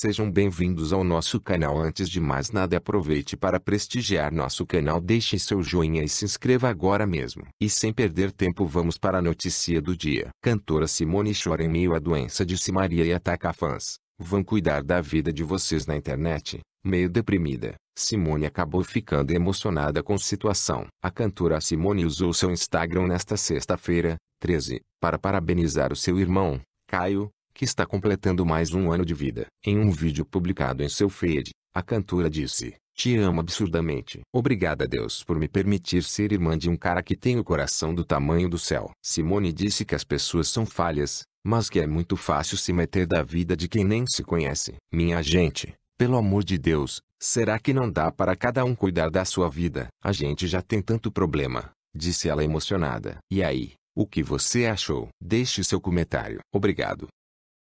Sejam bem-vindos ao nosso canal. Antes de mais nada, aproveite para prestigiar nosso canal, deixe seu joinha e se inscreva agora mesmo. E sem perder tempo, vamos para a notícia do dia. Cantora Simone chora em meio à doença de Simaria e ataca fãs. Vão cuidar da vida de vocês na internet. Meio deprimida, Simone acabou ficando emocionada com a situação. A cantora Simone usou seu Instagram nesta sexta-feira, 13, para parabenizar o seu irmão, Caio, que está completando mais um ano de vida. Em um vídeo publicado em seu feed, a cantora disse, te amo absurdamente. Obrigada a Deus por me permitir ser irmã de um cara que tem o coração do tamanho do céu. Simone disse que as pessoas são falhas, mas que é muito fácil se meter da vida de quem nem se conhece. Minha gente, pelo amor de Deus, será que não dá para cada um cuidar da sua vida? A gente já tem tanto problema, disse ela emocionada. E aí, o que você achou? Deixe seu comentário. Obrigado.